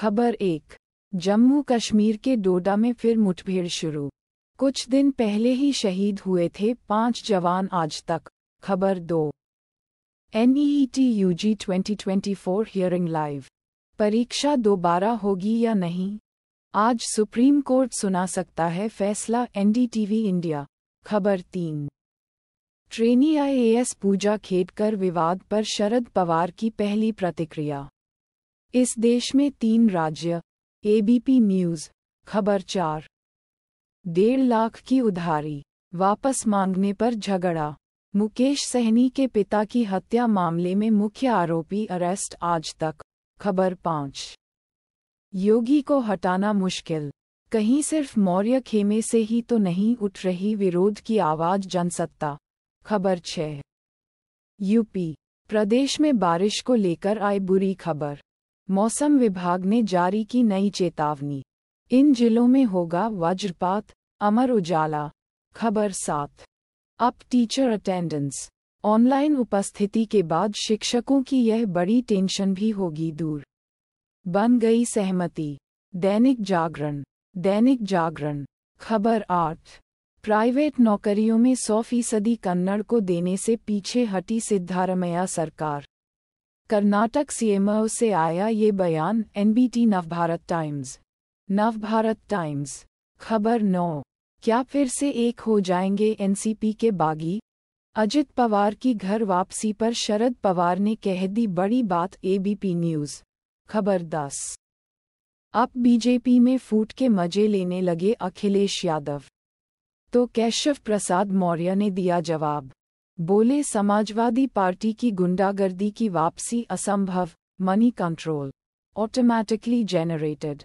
खबर एक जम्मू कश्मीर के डोडा में फिर मुठभेड़ शुरू कुछ दिन पहले ही शहीद हुए थे पांच जवान आज तक खबर दो एनईईटी यूजी 2024 हियरिंग लाइव परीक्षा दोबारा होगी या नहीं आज सुप्रीम कोर्ट सुना सकता है फैसला एनडीटीवी इंडिया खबर तीन ट्रेनी आईएएस पूजा खेडकर विवाद पर शरद पवार की पहली प्रतिक्रिया इस देश में तीन राज्य एबीपी न्यूज खबर चार डेढ़ लाख की उधारी वापस मांगने पर झगड़ा मुकेश सहनी के पिता की हत्या मामले में मुख्य आरोपी अरेस्ट आज तक खबर पाँच योगी को हटाना मुश्किल कहीं सिर्फ मौर्य खेमे से ही तो नहीं उठ रही विरोध की आवाज जनसत्ता खबर छह यूपी प्रदेश में बारिश को लेकर आई बुरी खबर मौसम विभाग ने जारी की नई चेतावनी इन जिलों में होगा वज्रपात अमर उजाला खबर सात अब टीचर अटेंडेंस ऑनलाइन उपस्थिति के बाद शिक्षकों की यह बड़ी टेंशन भी होगी दूर बन गई सहमति दैनिक जागरण दैनिक जागरण खबर आठ प्राइवेट नौकरियों में सौ फीसदी कन्नड़ को देने से पीछे हटी सिद्धारमैया सरकार कर्नाटक सीएमओ से आया ये बयान NBT Navbharat times Navbharat times खबर नौ क्या फिर से एक हो जाएंगे एनसीपी के बागी अजित पवार की घर वापसी पर शरद पवार ने कह दी बड़ी बात एबीपी न्यूज खबर दस अब बीजेपी में फूट के मजे लेने लगे अखिलेश यादव तो कैशव प्रसाद मौर्य ने दिया जवाब बोले समाजवादी पार्टी की गुंडागर्दी की वापसी असंभव मनी कंट्रोल ऑटोमैटिकली जेनरेटेड